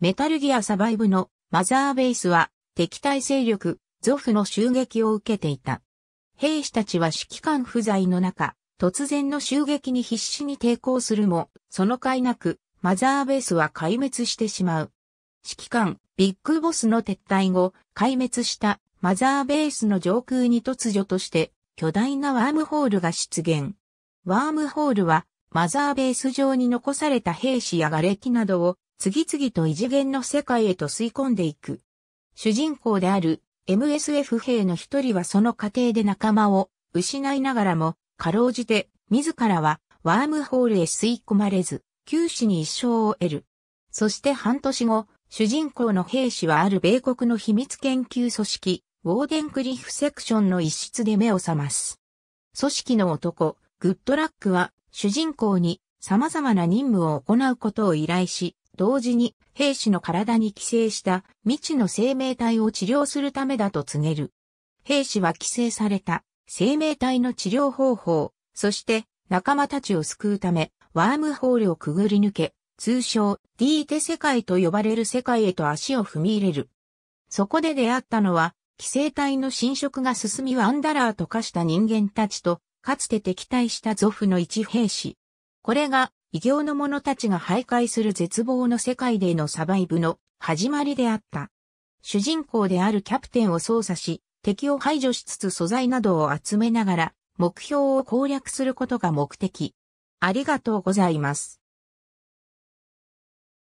メタルギアサバイブのマザーベースは敵対勢力、ゾフの襲撃を受けていた。兵士たちは指揮官不在の中、突然の襲撃に必死に抵抗するも、その甲斐なく、マザーベースは壊滅してしまう。指揮官、ビッグボスの撤退後、壊滅したマザーベースの上空に突如として、巨大なワームホールが出現。ワームホールは、マザーベース上に残された兵士や瓦礫などを次々と異次元の世界へと吸い込んでいく。主人公である MSF 兵の一人はその過程で仲間を失いながらも、かろうじて自らはワームホールへ吸い込まれず、九死に一生を得る。そして半年後、主人公の兵士はある米国の秘密研究組織、ウォーデンクリフセクションの一室で目を覚ます。組織の男、グッドラックは主人公に様々な任務を行うことを依頼し、同時に兵士の体に寄生した未知の生命体を治療するためだと告げる。兵士は寄生された生命体の治療方法、そして仲間たちを救うため、ワームホールをくぐり抜け、通称 D テ世界と呼ばれる世界へと足を踏み入れる。そこで出会ったのは、寄生体の侵食が進みワンダラーと化した人間たちと、かつて敵対したゾフの一兵士。これが異形の者たちが徘徊する絶望の世界でのサバイブの始まりであった。主人公であるキャプテンを操作し、敵を排除しつつ素材などを集めながら、目標を攻略することが目的。ありがとうございます。